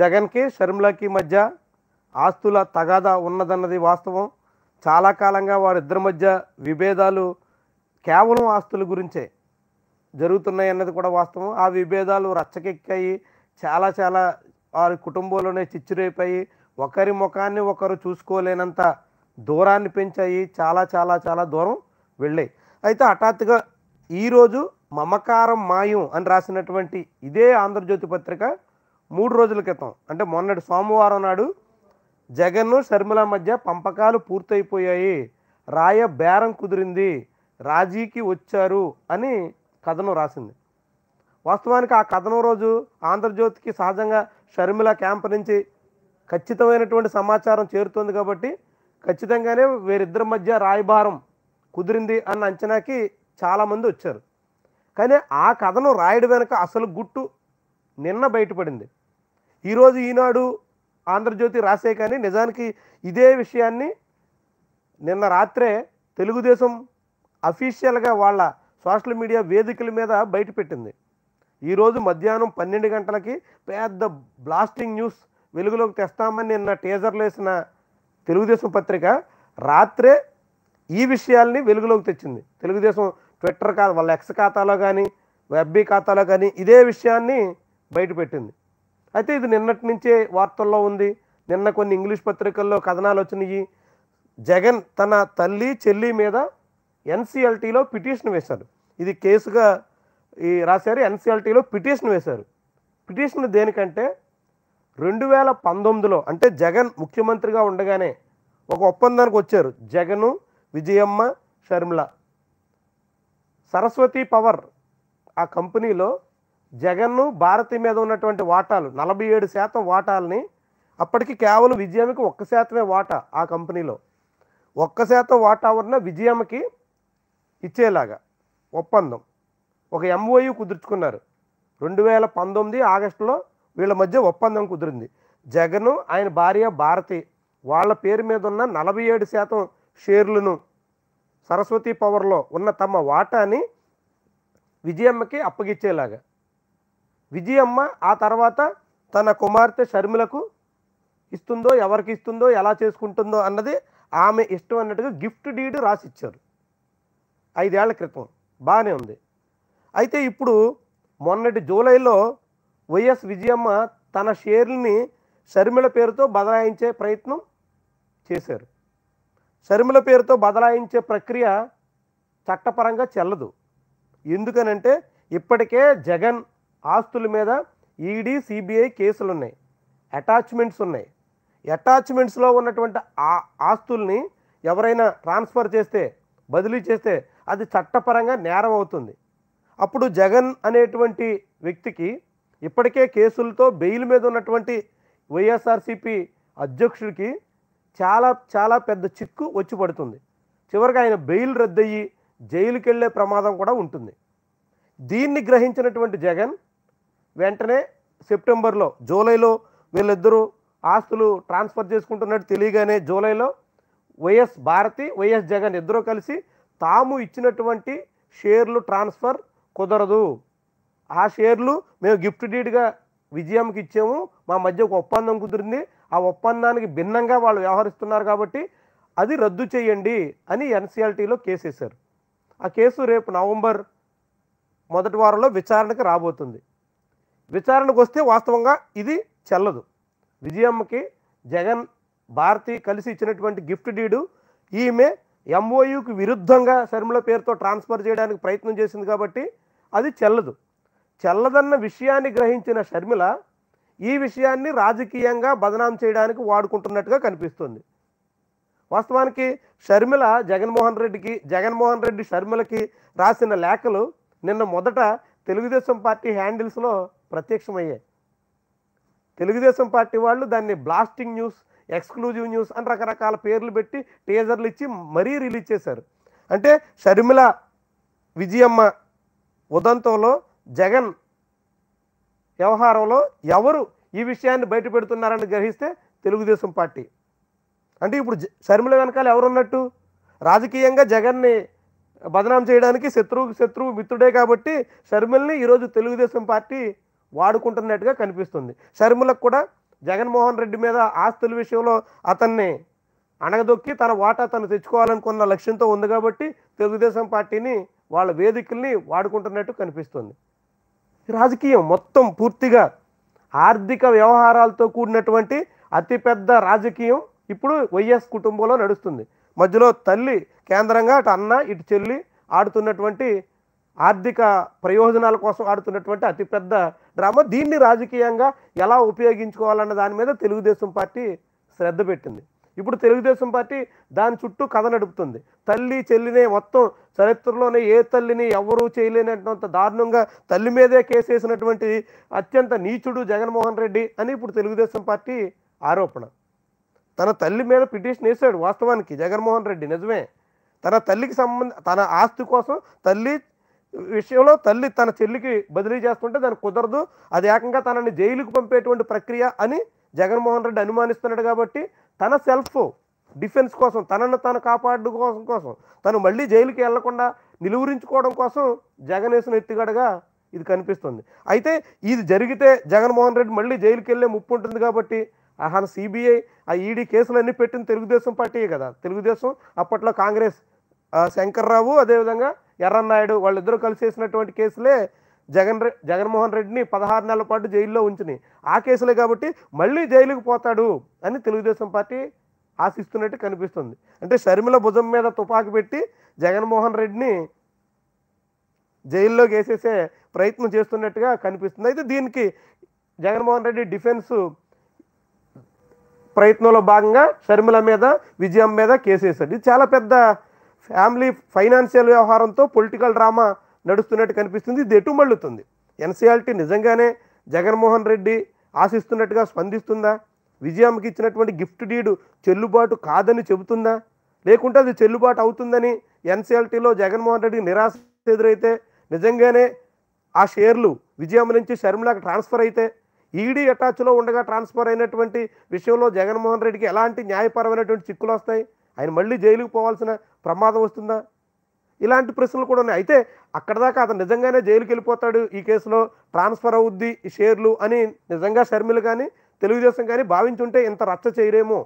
జగన్కి షర్మిలకి మధ్య ఆస్తుల తగాదా ఉన్నదన్నది వాస్తవం చాలా కాలంగా వారిద్దరి మధ్య విభేదాలు కేవలం ఆస్తుల గురించే జరుగుతున్నాయి అన్నది కూడా వాస్తవం ఆ విభేదాలు రచ్చకెక్కాయి చాలా చాలా వారి కుటుంబంలోనే చిచ్చురైపోయి ఒకరి ముఖాన్ని ఒకరు చూసుకోలేనంత దూరాన్ని పెంచాయి చాలా చాలా చాలా దూరం వెళ్ళాయి అయితే హఠాత్తుగా ఈరోజు మమకారం మాయం అని రాసినటువంటి ఇదే ఆంధ్రజ్యోతి పత్రిక మూడు రోజుల క్రితం అంటే మొన్నటి సోమవారం నాడు జగన్ షర్మిల మధ్య పంపకాలు పూర్తయిపోయాయి రాయ బేరం కుదిరింది రాజీకి వచ్చారు అని కథనం రాసింది వాస్తవానికి ఆ కథనం రోజు ఆంధ్రజ్యోతికి సహజంగా షర్మిల క్యాంప్ నుంచి ఖచ్చితమైనటువంటి సమాచారం చేరుతుంది కాబట్టి ఖచ్చితంగానే వీరిద్దరి మధ్య రాయభారం కుదిరింది అన్న అంచనాకి చాలామంది వచ్చారు కానీ ఆ కథను రాయడం వెనుక అసలు గుట్టు నిన్న బయటపడింది ఈరోజు ఈనాడు ఆంధ్రజ్యోతి రాసే కానీ నిజానికి ఇదే విషయాన్ని నిన్న రాత్రే తెలుగుదేశం అఫీషియల్గా వాళ్ళ సోషల్ మీడియా వేదికల మీద బయటపెట్టింది ఈరోజు మధ్యాహ్నం పన్నెండు గంటలకి పెద్ద బ్లాస్టింగ్ న్యూస్ వెలుగులోకి తెస్తామని నిన్న టీజర్లు వేసిన తెలుగుదేశం పత్రిక రాత్రే ఈ విషయాల్ని వెలుగులోకి తెచ్చింది తెలుగుదేశం ట్విట్టర్ కా వాళ్ళ ఎక్స్ ఖాతాలో కానీ వెబ్బీ ఖాతాలో కానీ ఇదే విషయాన్ని బయటపెట్టింది అయితే ఇది నిన్నటి నుంచే వార్తల్లో ఉంది నిన్న కొన్ని ఇంగ్లీష్ పత్రికల్లో కథనాలు వచ్చినాయి జగన్ తన తల్లి చెల్లి మీద ఎన్సీఎల్టీలో పిటిషన్ వేశారు ఇది కేసుగా ఈ రాశారు ఎన్సిఎల్టీలో పిటిషన్ వేశారు పిటిషన్ దేనికంటే రెండు వేల పంతొమ్మిదిలో అంటే జగన్ ముఖ్యమంత్రిగా ఉండగానే ఒక ఒప్పందానికి వచ్చారు జగను విజయమ్మ షర్మిల సరస్వతి పవర్ ఆ కంపెనీలో జగన్ను భారతి మీద ఉన్నటువంటి వాటాలు నలభై ఏడు శాతం వాటాలని అప్పటికి కేవలం విజయమ్మకి ఒక్క శాతమే వాటా ఆ కంపెనీలో ఒక్క శాతం వాటా ఉన్న విజయమ్మకి ఇచ్చేలాగా ఒప్పందం ఒక ఎంఓయు కుదుర్చుకున్నారు రెండు వేల పంతొమ్మిది ఆగస్టులో వీళ్ళ మధ్య ఒప్పందం కుదిరింది జగన్ ఆయన భార్య భారతి వాళ్ళ పేరు మీద ఉన్న నలభై ఏడు శాతం షేర్లను సరస్వతి పవర్లో ఉన్న తమ వాటాని విజయమ్మకి అప్పగిచ్చేలాగా విజయమ్మ ఆ తర్వాత తన కుమార్తె షర్మిలకు ఇస్తుందో ఎవరికి ఇస్తుందో ఎలా చేసుకుంటుందో అన్నది ఆమె ఇష్టం అన్నట్టుగా గిఫ్ట్ డీడ్ రాసిచ్చారు ఐదేళ్ల క్రితం బాగానే ఉంది అయితే ఇప్పుడు మొన్నటి జూలైలో వైఎస్ విజయమ్మ తన షేర్లని షర్మిల పేరుతో బదలాయించే ప్రయత్నం చేశారు షర్మిల పేరుతో బదలాయించే ప్రక్రియ చట్టపరంగా చెల్లదు ఎందుకనంటే ఇప్పటికే జగన్ ఆస్తుల మీద ఈడీ సిబిఐ కేసులు ఉన్నాయి అటాచ్మెంట్స్ ఉన్నాయి అటాచ్మెంట్స్లో ఉన్నటువంటి ఆ ఆస్తుల్ని ఎవరైనా ట్రాన్స్ఫర్ చేస్తే బదిలీ చేస్తే అది చట్టపరంగా నేరం అవుతుంది అప్పుడు జగన్ అనేటువంటి వ్యక్తికి ఇప్పటికే కేసులతో బెయిల్ మీద ఉన్నటువంటి వైఎస్ఆర్సిపి అధ్యక్షుడికి చాలా చాలా పెద్ద చిక్కు వచ్చి పడుతుంది చివరికి ఆయన బెయిల్ రద్దయ్యి జైలుకెళ్లే ప్రమాదం కూడా ఉంటుంది దీన్ని గ్రహించినటువంటి జగన్ వెంటనే సెప్టెంబర్లో జూలైలో వీళ్ళిద్దరూ ఆస్తులు ట్రాన్స్ఫర్ చేసుకుంటున్నట్టు తెలియగానే జూలైలో వైఎస్ భారతి వైఎస్ జగన్ ఇద్దరూ కలిసి తాము ఇచ్చినటువంటి షేర్లు ట్రాన్స్ఫర్ కుదరదు ఆ షేర్లు మేము గిఫ్ట్ డీడ్గా విజయంకి ఇచ్చాము మా మధ్య ఒక ఒప్పందం కుదిరింది ఆ ఒప్పందానికి భిన్నంగా వాళ్ళు వ్యవహరిస్తున్నారు కాబట్టి అది రద్దు చేయండి అని ఎన్సీఎల్టీలో కేసు వేశారు ఆ కేసు రేపు నవంబర్ మొదటి వారంలో విచారణకు రాబోతుంది విచారణకు వస్తే వాస్తవంగా ఇది చెల్లదు విజయమ్మకి జగన్ భారతి కలిసి ఇచ్చినటువంటి గిఫ్ట్ డీడు ఈమె ఎంఓయూకి విరుద్ధంగా శర్మిల పేరుతో ట్రాన్స్ఫర్ చేయడానికి ప్రయత్నం చేసింది కాబట్టి అది చెల్లదు చెల్లదన్న విషయాన్ని గ్రహించిన షర్మిల ఈ విషయాన్ని రాజకీయంగా బదనాం చేయడానికి వాడుకుంటున్నట్టుగా కనిపిస్తుంది వాస్తవానికి షర్మిల జగన్మోహన్ రెడ్డికి జగన్మోహన్ రెడ్డి షర్మిలకి రాసిన లేఖలు నిన్న మొదట తెలుగుదేశం పార్టీ హ్యాండిల్స్లో ప్రత్యక్షమయ్యాయి తెలుగుదేశం పార్టీ వాళ్ళు దాన్ని బ్లాస్టింగ్ న్యూస్ ఎక్స్క్లూజివ్ న్యూస్ అని రకరకాల పేర్లు పెట్టి టీజర్లు ఇచ్చి మరీ రిలీజ్ చేశారు అంటే షర్మిల విజయమ్మ ఉదంతంలో జగన్ వ్యవహారంలో ఎవరు ఈ విషయాన్ని బయట పెడుతున్నారని గ్రహిస్తే తెలుగుదేశం పార్టీ అంటే ఇప్పుడు షర్మిల వెనకాల ఎవరున్నట్టు రాజకీయంగా జగన్ని బదనాం చేయడానికి శత్రువు శత్రువు మిత్రుడే కాబట్టి షర్మిల్ని ఈరోజు తెలుగుదేశం పార్టీ వాడుకుంటున్నట్టుగా కనిపిస్తుంది షర్మిలకు కూడా జగన్మోహన్ రెడ్డి మీద ఆస్తుల విషయంలో అతన్ని అణగదొక్కి తన వాటా తను తెచ్చుకోవాలనుకున్న లక్ష్యంతో ఉంది కాబట్టి తెలుగుదేశం పార్టీని వాళ్ళ వేదికల్ని వాడుకుంటున్నట్టు కనిపిస్తుంది రాజకీయం మొత్తం పూర్తిగా ఆర్థిక వ్యవహారాలతో కూడినటువంటి అతిపెద్ద రాజకీయం ఇప్పుడు వైఎస్ కుటుంబంలో నడుస్తుంది మధ్యలో తల్లి కేంద్రంగా అటు అన్న ఇటు చెల్లి ఆడుతున్నటువంటి ఆర్థిక ప్రయోజనాల కోసం ఆడుతున్నటువంటి అతిపెద్ద డ్రామా దీన్ని రాజకీయంగా ఎలా ఉపయోగించుకోవాలన్న దాని మీద తెలుగుదేశం పార్టీ శ్రద్ధ పెట్టింది ఇప్పుడు తెలుగుదేశం పార్టీ దాని చుట్టూ కథ నడుపుతుంది తల్లి చెల్లినే మొత్తం చరిత్రలోనే ఏ తల్లిని ఎవరూ చేయలేనటువంటి దారుణంగా తల్లి మీదే కేసేసినటువంటి అత్యంత నీచుడు జగన్మోహన్ రెడ్డి అని ఇప్పుడు తెలుగుదేశం పార్టీ ఆరోపణ తన తల్లి మీద పిటిషన్ వేశాడు వాస్తవానికి జగన్మోహన్ రెడ్డి నిజమే తన తల్లికి సంబంధ తన ఆస్తి కోసం తల్లి విషయంలో తల్లి తన చెల్లికి బదిలీ చేస్తుంటే దానికి కుదరదు అది ఏకంగా తనని జైలుకు పంపేటువంటి ప్రక్రియ అని జగన్మోహన్ రెడ్డి అనుమానిస్తున్నాడు కాబట్టి తన సెల్ఫ్ డిఫెన్స్ కోసం తనను తాను కాపాడు కోసం కోసం తను మళ్ళీ జైలుకి వెళ్లకుండా నిలువరించుకోవడం కోసం జగన్ వేసిన ఎత్తుగడగా ఇది కనిపిస్తుంది అయితే ఇది జరిగితే జగన్మోహన్ రెడ్డి మళ్ళీ జైలుకి వెళ్ళే ముప్పు ఉంటుంది కాబట్టి ఆహా సిబిఐ ఆ ఈడీ కేసులన్నీ పెట్టిన తెలుగుదేశం పార్టీయే కదా తెలుగుదేశం అప్పట్లో కాంగ్రెస్ శంకర్రావు అదేవిధంగా ఎర్రన్నాయుడు వాళ్ళిద్దరూ కలిసి వేసినటువంటి కేసులే జగన్ జగన్మోహన్ రెడ్డిని పదహారు నెలల పాటు జైల్లో ఉంచుని ఆ కేసులే కాబట్టి మళ్ళీ జైలుకు పోతాడు అని తెలుగుదేశం పార్టీ ఆశిస్తున్నట్టు కనిపిస్తుంది అంటే షర్మిల భుజం మీద తుపాకు పెట్టి జగన్మోహన్ రెడ్డిని జైల్లోకి వేసేసే ప్రయత్నం చేస్తున్నట్టుగా కనిపిస్తుంది అయితే దీనికి జగన్మోహన్ రెడ్డి డిఫెన్స్ ప్రయత్నంలో భాగంగా షర్మిల మీద విజయం మీద కేసు వేశాడు ఇది చాలా పెద్ద ఫ్యామిలీ ఫైనాన్షియల్ వ్యవహారంతో పొలిటికల్ డ్రామా నడుస్తున్నట్టు కనిపిస్తుంది ఇది ఎటు మళ్ళుతుంది ఎన్సీఆర్టీ నిజంగానే జగన్మోహన్ రెడ్డి ఆశిస్తున్నట్టుగా స్పందిస్తుందా విజయంకి ఇచ్చినటువంటి గిఫ్ట్ డీడు చెల్లుబాటు కాదని చెబుతుందా లేకుంటే అది చెల్లుబాటు అవుతుందని ఎన్సీఎల్టీలో జగన్మోహన్ రెడ్డి నిరాశ ఎదురైతే నిజంగానే ఆ షేర్లు విజయం నుంచి షర్మిలాకి ట్రాన్స్ఫర్ అయితే ఈడీ అటాచ్లో ఉండగా ట్రాన్స్ఫర్ అయినటువంటి విషయంలో జగన్మోహన్ రెడ్డికి ఎలాంటి న్యాయపరమైనటువంటి చిక్కులు వస్తాయి ఆయన మళ్ళీ జైలుకు పోవాల్సిన ప్రమాదం వస్తుందా ఇలాంటి ప్రశ్నలు కూడా ఉన్నాయి అయితే అక్కడ దాకా అతను నిజంగానే జైలుకి వెళ్ళిపోతాడు ఈ కేసులో ట్రాన్స్ఫర్ అవుద్ది షేర్లు అని నిజంగా షర్మిలు కానీ తెలుగుదేశం కానీ భావించుంటే ఇంత రచ్చ చేయరేమో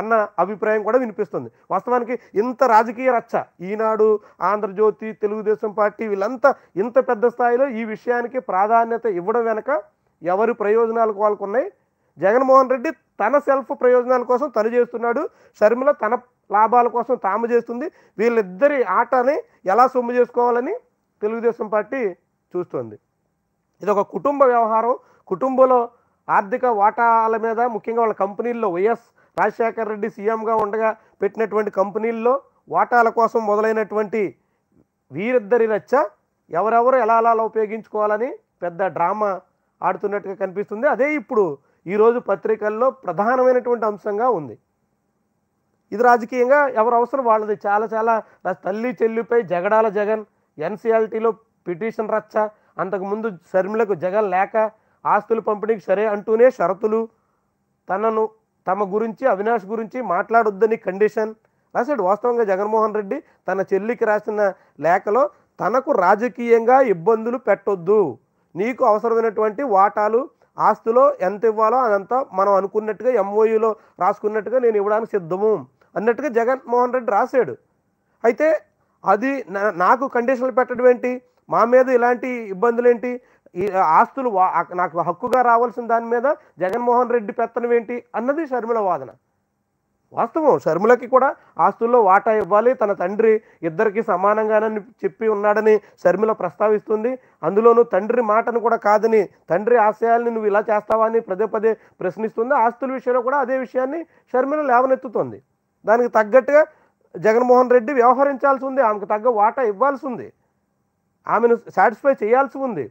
అన్న అభిప్రాయం కూడా వినిపిస్తుంది వాస్తవానికి ఇంత రాజకీయ రచ్చ ఈనాడు ఆంధ్రజ్యోతి తెలుగుదేశం పార్టీ వీళ్ళంతా ఇంత పెద్ద స్థాయిలో ఈ విషయానికి ప్రాధాన్యత ఇవ్వడం వెనక ఎవరి ప్రయోజనాలకు వాళ్ళకు ఉన్నాయి జగన్మోహన్ రెడ్డి తన సెల్ఫ్ ప్రయోజనాల కోసం తను చేస్తున్నాడు షర్మిల తన లాభాల కోసం తాము చేస్తుంది వీళ్ళిద్దరి ఆటని ఎలా సొమ్ము చేసుకోవాలని తెలుగుదేశం పార్టీ చూస్తుంది ఇది ఒక కుటుంబ వ్యవహారం కుటుంబంలో ఆర్థిక వాటాల మీద ముఖ్యంగా వాళ్ళ కంపెనీల్లో వైఎస్ రాజశేఖర రెడ్డి సీఎంగా ఉండగా పెట్టినటువంటి కంపెనీల్లో వాటాల కోసం మొదలైనటువంటి వీరిద్దరి రచ్చ ఎవరెవరు ఎలా అలా ఉపయోగించుకోవాలని పెద్ద డ్రామా ఆడుతున్నట్టుగా కనిపిస్తుంది అదే ఇప్పుడు ఈరోజు పత్రికల్లో ప్రధానమైనటువంటి అంశంగా ఉంది ఇది రాజకీయంగా ఎవరు అవసరం వాళ్ళది చాలా చాలా తల్లి చెల్లిపై జగడాల జగన్ ఎన్సీఎల్టీలో పిటిషన్ రచ్చ అంతకుముందు శర్మిలకు జగన్ లేక ఆస్తులు పంపిణీకి సరే అంటూనే షరతులు తనను తమ గురించి అవినాష్ గురించి మాట్లాడొద్దని కండిషన్ రాశాడు వాస్తవంగా జగన్మోహన్ రెడ్డి తన చెల్లికి రాసిన లేఖలో తనకు రాజకీయంగా ఇబ్బందులు పెట్టొద్దు నీకు అవసరమైనటువంటి వాటాలు ఆస్తులో ఎంత ఇవ్వాలో అదంతా మనం అనుకున్నట్టుగా ఎంఓయూలో రాసుకున్నట్టుగా నేను ఇవ్వడానికి సిద్ధము అన్నట్టుగా జగన్మోహన్ రెడ్డి రాశాడు అయితే అది నాకు కండిషన్లు పెట్టడం ఏంటి మా మీద ఇలాంటి ఇబ్బందులు ఏంటి ఈ ఆస్తులు నాకు హక్కుగా రావాల్సిన దాని మీద జగన్మోహన్ రెడ్డి పెత్తనం ఏంటి అన్నది షర్మిల వాదన వాస్తవం షర్మిలకి కూడా ఆస్తుల్లో వాటా ఇవ్వాలి తన తండ్రి ఇద్దరికి సమానంగానని చెప్పి ఉన్నాడని షర్మిల ప్రస్తావిస్తుంది అందులోనూ తండ్రి మాటను కూడా కాదని తండ్రి ఆశయాల్ని నువ్వు ఇలా చేస్తావా అని పదే పదే ప్రశ్నిస్తుంది ఆస్తుల విషయంలో కూడా అదే విషయాన్ని షర్మిల లేవనెత్తుతోంది దానికి తగ్గట్టుగా జగన్మోహన్ రెడ్డి వ్యవహరించాల్సి ఉంది ఆమెకు తగ్గ వాటా ఇవ్వాల్సి ఉంది ఆమెను సాటిస్ఫై చేయాల్సి ఉంది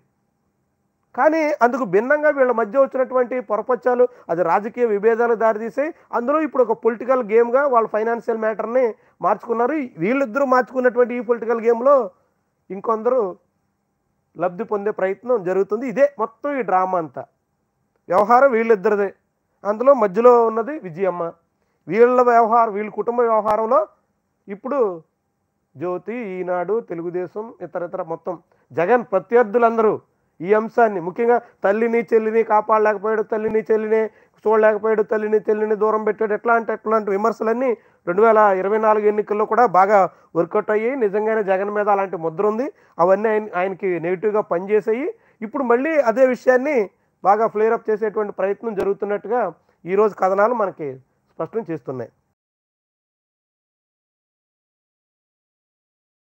కానీ అందుకు భిన్నంగా వీళ్ళ మధ్య వచ్చినటువంటి పొరపచ్చాలు అది రాజకీయ విభేదాలు దారితీసి అందులో ఇప్పుడు ఒక పొలిటికల్ గేమ్గా వాళ్ళ ఫైనాన్షియల్ మ్యాటర్ని మార్చుకున్నారు వీళ్ళిద్దరూ మార్చుకున్నటువంటి ఈ పొలిటికల్ గేమ్లో ఇంకొందరు లబ్ధి పొందే ప్రయత్నం జరుగుతుంది ఇదే మొత్తం ఈ డ్రామా అంతా వ్యవహారం వీళ్ళిద్దరిదే అందులో మధ్యలో ఉన్నది విజయమ్మ వీళ్ళ వ్యవహారం వీళ్ళ కుటుంబ వ్యవహారంలో ఇప్పుడు జ్యోతి ఈనాడు తెలుగుదేశం ఇతర ఇతర మొత్తం జగన్ ప్రత్యర్థులందరూ ఈ అంశాన్ని ముఖ్యంగా తల్లిని చెల్లిని కాపాడలేకపోయాడు తల్లిని చెల్లిని చూడలేకపోయాడు తల్లిని చెల్లిని దూరం పెట్టాడు ఎట్లాంటి ఎట్లాంటి విమర్శలన్నీ రెండు వేల ఇరవై నాలుగు ఎన్నికల్లో కూడా బాగా వర్కౌట్ అయ్యాయి నిజంగానే జగన్ మీద అలాంటి ముద్ర ఉంది అవన్నీ ఆయన ఆయనకి నెగిటివ్గా పనిచేసాయి ఇప్పుడు మళ్ళీ అదే విషయాన్ని బాగా ఫ్లేరప్ చేసేటువంటి ప్రయత్నం జరుగుతున్నట్టుగా ఈరోజు కథనాలు మనకి స్పష్టం చేస్తున్నాయి